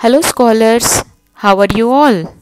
Hello, scholars. How are you all?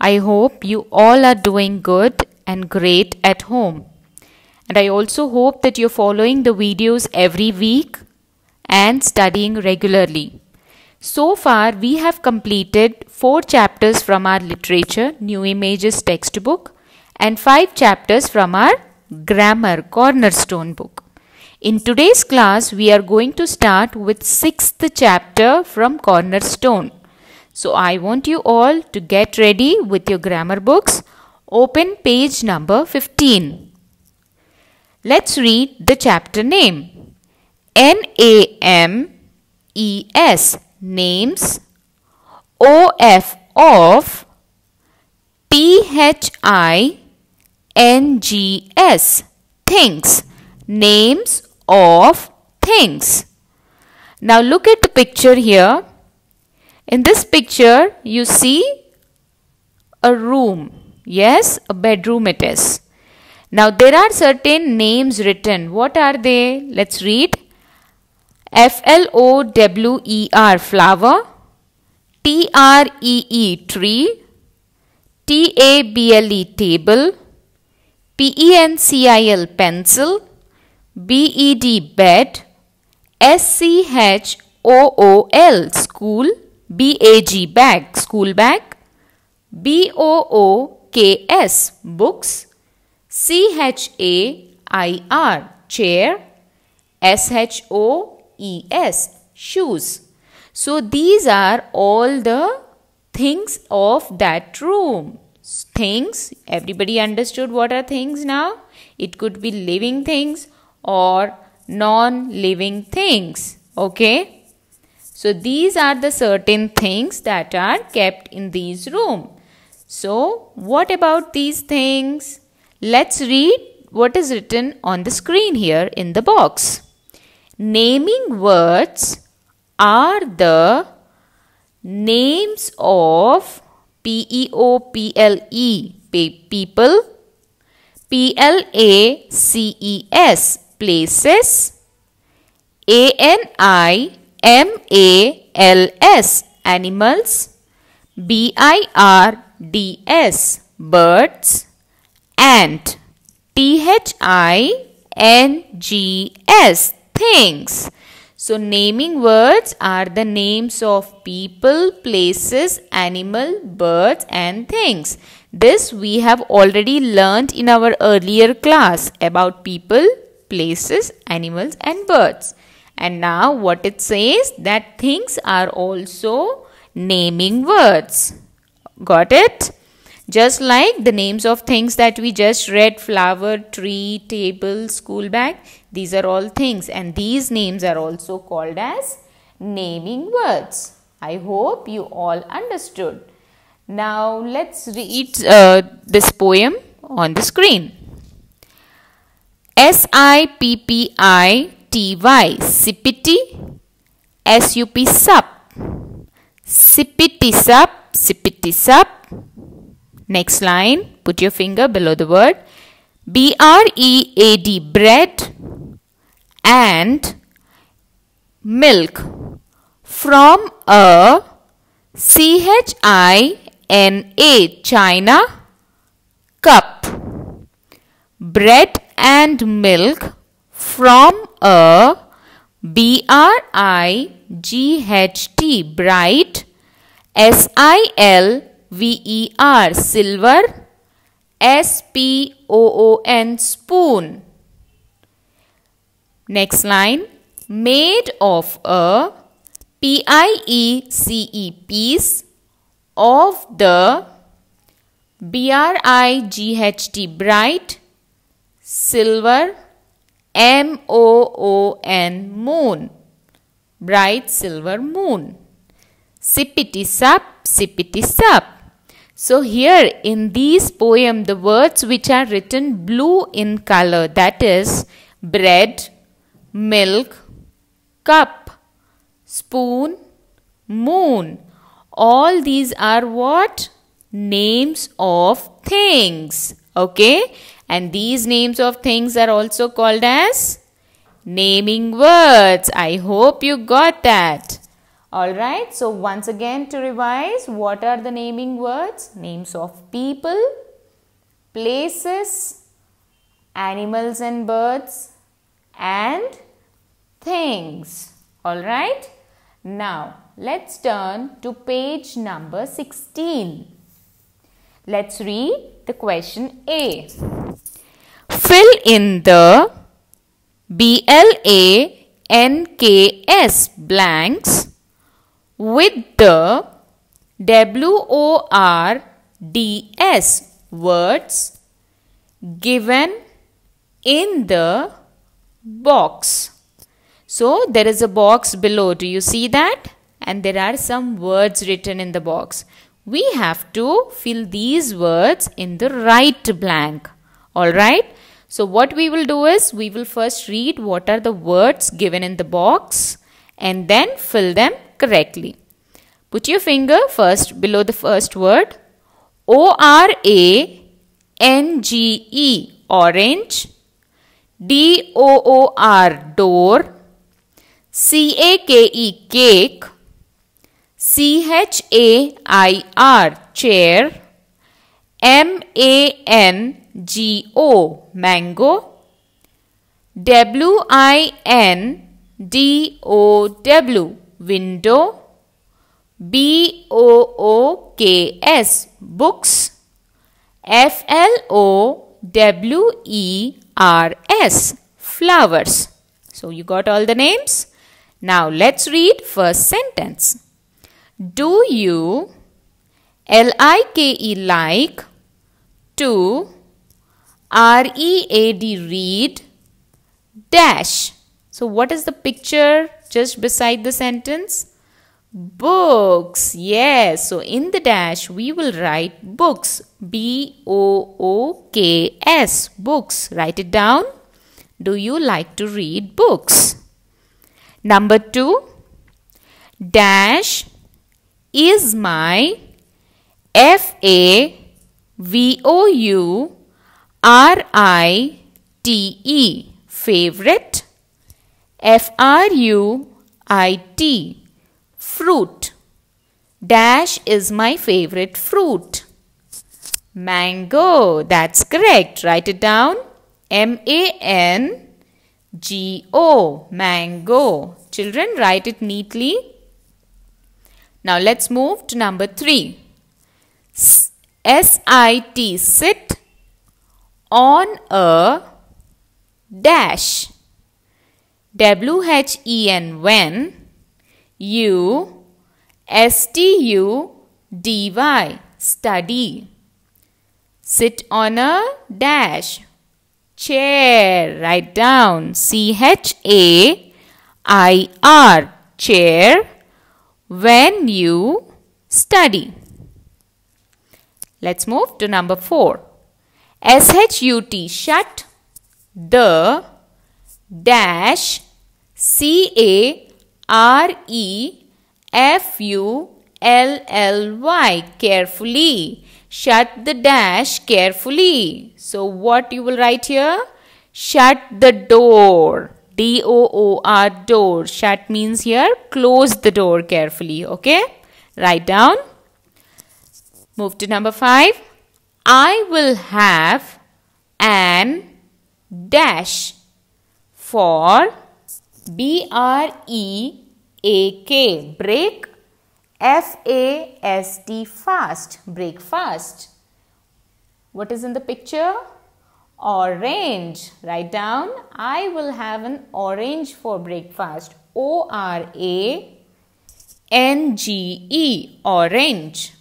I hope you all are doing good and great at home. And I also hope that you're following the videos every week and studying regularly. So far, we have completed four chapters from our literature, New Images textbook, and five chapters from our grammar cornerstone book. In today's class, we are going to start with 6th chapter from Cornerstone. So I want you all to get ready with your grammar books. Open page number 15. Let's read the chapter name. N-A-M-E-S Names O-F of P-H-I-N-G-S Things Names of things. Now look at the picture here. In this picture, you see a room. Yes, a bedroom it is. Now there are certain names written. What are they? Let's read. F L O W E R flower, T R E E tree, T A B L E table, P E N C I L pencil, BED bed SCHOOL school BAG bag school bag BOOKS books CHAIR chair SHOES shoes so these are all the things of that room things everybody understood what are things now it could be living things or non-living things. Okay. So these are the certain things that are kept in these room. So what about these things? Let's read what is written on the screen here in the box. Naming words are the names of P E O P L E people P L A C E S places A N I M A L S animals B I R D S birds ant T H I N G S things so naming words are the names of people, places, animal, birds and things. This we have already learnt in our earlier class about people, places, animals and birds. And now what it says that things are also naming words. Got it? Just like the names of things that we just read flower, tree, table, school bag, these are all things and these names are also called as naming words. I hope you all understood. Now let's read uh, this poem on the screen. S I P P I T Y Sipity S U P sup Sipity sup Sipity sup Next line put your finger below the word B R E A D bread and milk from a C H I N A China cup bread and milk from a B-R-I-G-H-T bright S-I-L-V-E-R silver S-P-O-O-N spoon. Next line made of a p i e c e piece of the B-R-I-G-H-T bright silver M O O N moon bright silver moon sippity sap sippity sap so here in these poem the words which are written blue in color that is bread milk cup spoon moon all these are what names of things okay and these names of things are also called as naming words. I hope you got that. Alright, so once again to revise, what are the naming words? Names of people, places, animals and birds, and things. Alright, now let's turn to page number 16. Let's read the question A fill in the BLANKS blanks with the WORDS words given in the box. So there is a box below. Do you see that? And there are some words written in the box. We have to fill these words in the right blank. Alright. So what we will do is we will first read what are the words given in the box and then fill them correctly. Put your finger first below the first word. O R A N G E orange. D O O R door. C A K E cake. C H A I R chair. M A N G-O, mango. W-I-N-D-O-W, window. B-O-O-K-S, books. F-L-O-W-E-R-S, flowers. So you got all the names? Now let's read first sentence. Do you L-I-K-E like to R E A D read dash. So what is the picture just beside the sentence? Books. Yes. So in the dash we will write books. B O O K S. Books. Write it down. Do you like to read books? Number 2 dash is my F A V O U R I T E favorite F R U I T fruit dash is my favorite fruit mango that's correct write it down M A N G O mango children write it neatly now let's move to number 3 S I T sit on a dash. W H E N when U S T U D Y study. Sit on a dash. Chair. Write down. C H A I R chair when you study. Let's move to number 4. S-H-U-T, shut. The dash C-A-R-E-F-U-L-L-Y, carefully. Shut the dash carefully. So what you will write here? Shut the door. D-O-O-R, door. Shut means here, close the door carefully, okay? Write down. Move to number 5. I will have an dash for B R E A K break F A S T fast breakfast. What is in the picture? Orange. Write down. I will have an orange for breakfast. O R A N G E orange.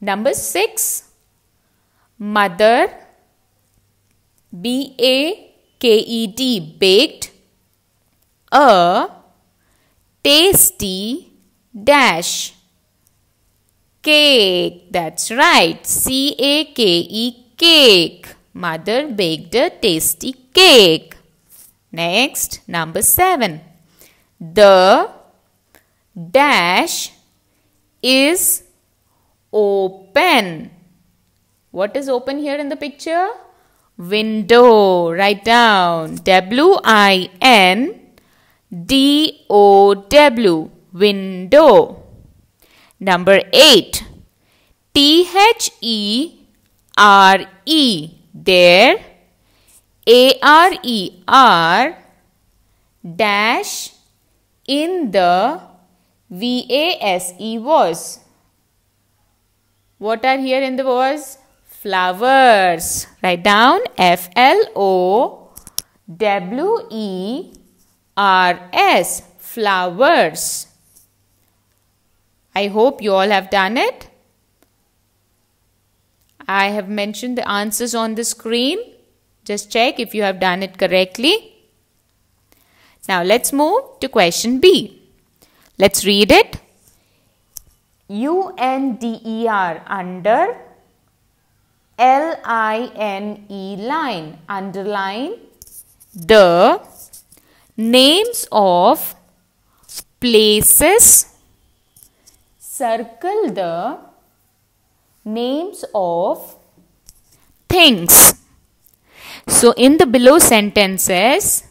Number 6 mother b a k e d baked a tasty dash cake that's right c a k e cake mother baked a tasty cake next number 7 the dash is open what is open here in the picture? Window. Write down. W-I-N D O W window. Number 8 T H E R E there A R E R dash in the V A S E was. What are here in the was? flowers. Write down F L O W E R S flowers. I hope you all have done it. I have mentioned the answers on the screen. Just check if you have done it correctly. Now let's move to question B. Let's read it. U N D E R under L I N E line. Underline the names of places. Circle the names of things. So, in the below sentences,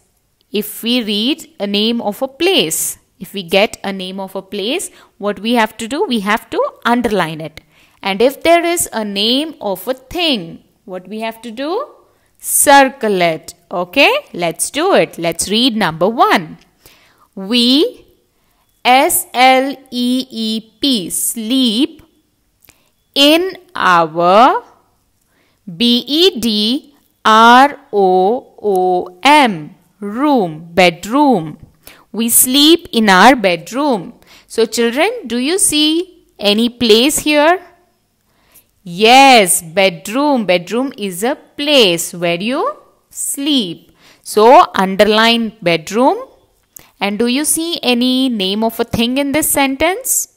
if we read a name of a place, if we get a name of a place, what we have to do? We have to underline it. And if there is a name of a thing, what we have to do? Circle it. Okay, let's do it. Let's read number one. We, S L E E P, sleep in our B E D R O O M, room, bedroom. We sleep in our bedroom. So, children, do you see any place here? Yes, bedroom. Bedroom is a place where you sleep. So underline bedroom. And do you see any name of a thing in this sentence?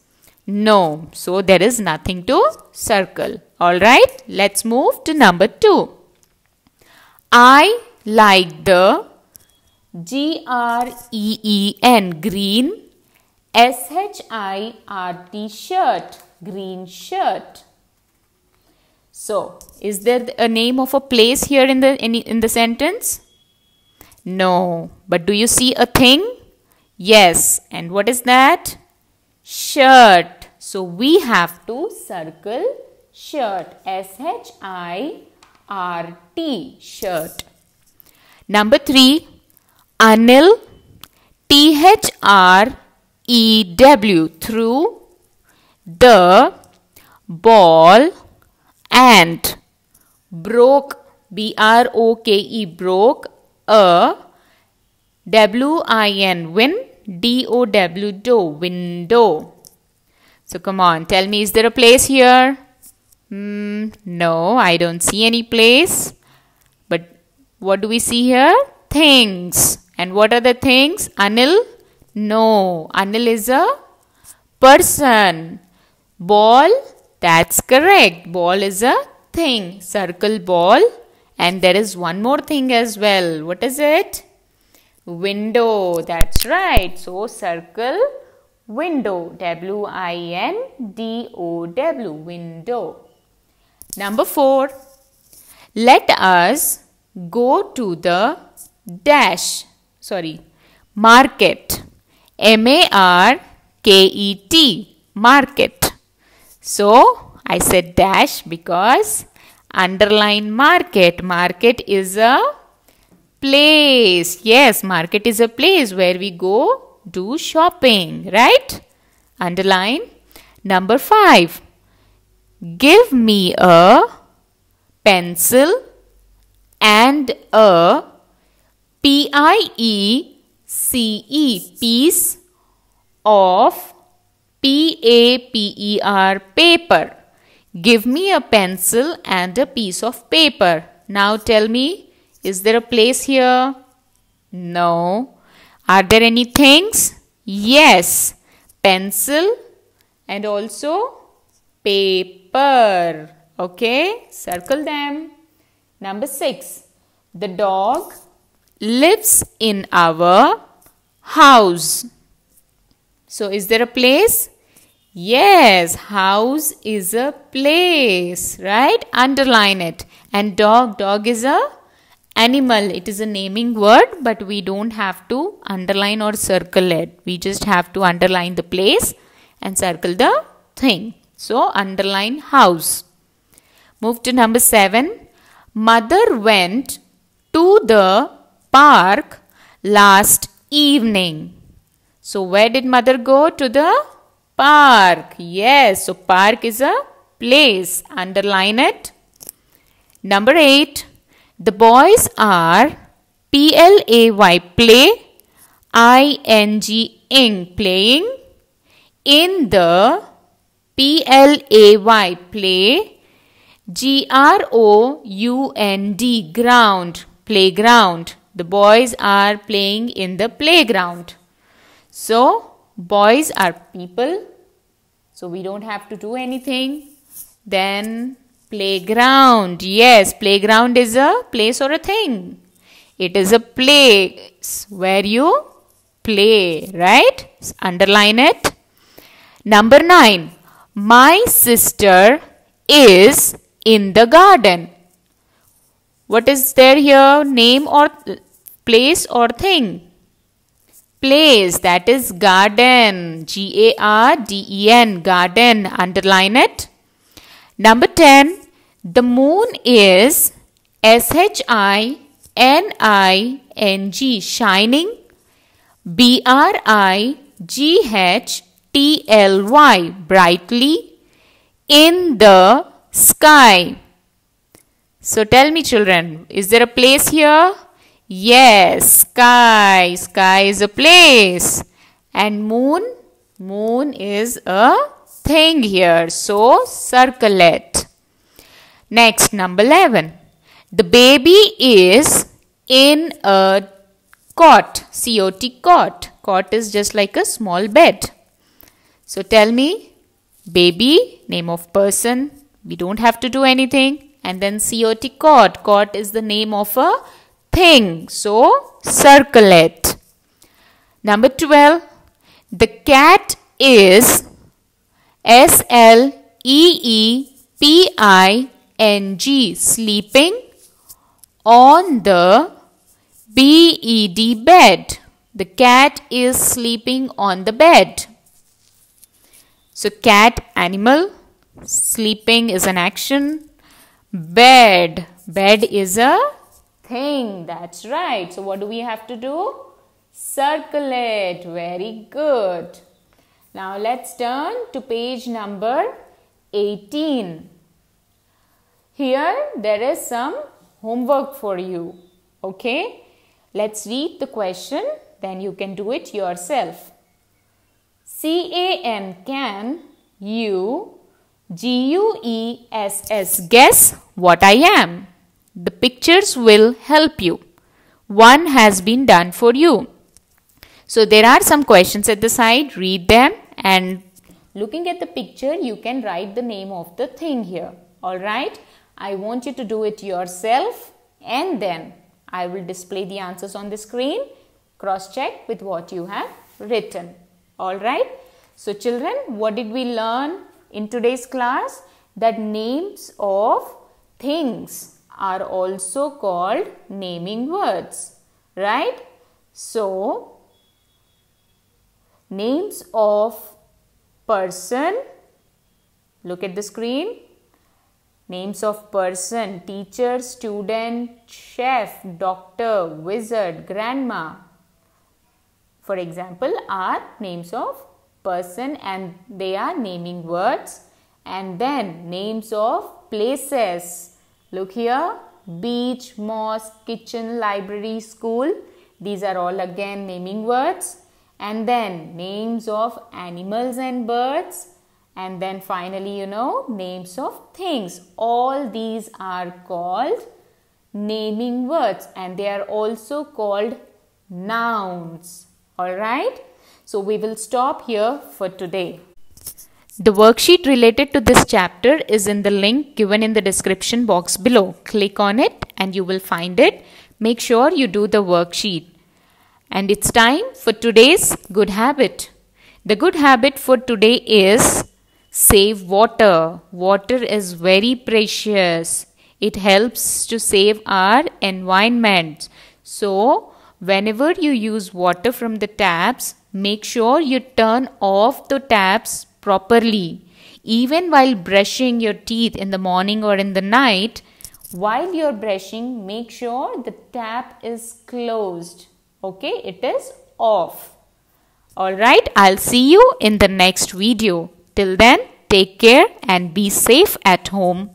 No. So there is nothing to circle. Alright, let's move to number 2. I like the G R E E N green S H I R T shirt green shirt so, is there a name of a place here in the in, in the sentence? No. But do you see a thing? Yes. And what is that? Shirt. So we have to circle shirt. S H I R T shirt. Number 3 Anil T H R E W through the ball and broke b r o k e broke a w i n win d o w do window so come on tell me is there a place here mm, no i don't see any place but what do we see here things and what are the things anil no anil is a person ball that's correct. Ball is a thing. Circle ball. And there is one more thing as well. What is it? Window. That's right. So circle window. W I N D O W. Window. Number four. Let us go to the dash. Sorry. Market. M A R K E T. Market. So, I said dash because underline market. Market is a place. Yes, market is a place where we go do shopping, right? Underline. Number five. Give me a pencil and a P-I-E-C-E -E, piece of P A P E R paper. Give me a pencil and a piece of paper. Now tell me, is there a place here? No. Are there any things? Yes. Pencil and also paper. Okay, circle them. Number six. The dog lives in our house. So, is there a place? Yes, house is a place, right? Underline it. And dog, dog is a animal. It is a naming word, but we don't have to underline or circle it. We just have to underline the place and circle the thing. So, underline house. Move to number 7. Mother went to the park last evening. So, where did mother go? To the Park. Yes, so park is a place. Underline it. Number 8. The boys are P L A Y play I N G ing playing in the P L A Y play G R O U N D ground playground. The boys are playing in the playground. So boys are people so we don't have to do anything then playground yes playground is a place or a thing it is a place where you play right underline it number 9 my sister is in the garden what is there here name or place or thing place that is garden G A R D E N garden underline it number 10 the moon is S H I N I N G shining B R I G H T L Y brightly in the sky so tell me children is there a place here Yes, sky. Sky is a place. And moon? Moon is a thing here. So circle it. Next, number 11. The baby is in a cot. C-O-T cot. Cot is just like a small bed. So tell me, baby, name of person. We don't have to do anything. And then C-O-T cot. Cot is the name of a thing. So circle it. Number 12. The cat is S L E E P I N G sleeping on the B E D bed. The cat is sleeping on the bed. So cat animal sleeping is an action bed bed is a thing. That's right. So what do we have to do? Circle it. Very good. Now let's turn to page number 18. Here there is some homework for you. Okay. Let's read the question. Then you can do it yourself. C-A-N can you G-U-E-S-S guess what I am. The pictures will help you. One has been done for you. So there are some questions at the side. Read them and looking at the picture, you can write the name of the thing here. Alright? I want you to do it yourself and then I will display the answers on the screen. Cross check with what you have written. Alright? So children, what did we learn in today's class? That names of things are also called naming words, right? So, names of person, look at the screen, names of person, teacher, student, chef, doctor, wizard, grandma, for example, are names of person and they are naming words and then names of places Look here, beach, mosque, kitchen, library, school. These are all again naming words. And then names of animals and birds. And then finally, you know, names of things. All these are called naming words and they are also called nouns. Alright? So we will stop here for today. The worksheet related to this chapter is in the link given in the description box below. Click on it and you will find it. Make sure you do the worksheet. And it's time for today's good habit. The good habit for today is save water. Water is very precious. It helps to save our environment. So, whenever you use water from the taps, make sure you turn off the taps properly, even while brushing your teeth in the morning or in the night, while you're brushing, make sure the tap is closed. Okay, it is off. Alright, I'll see you in the next video. Till then, take care and be safe at home.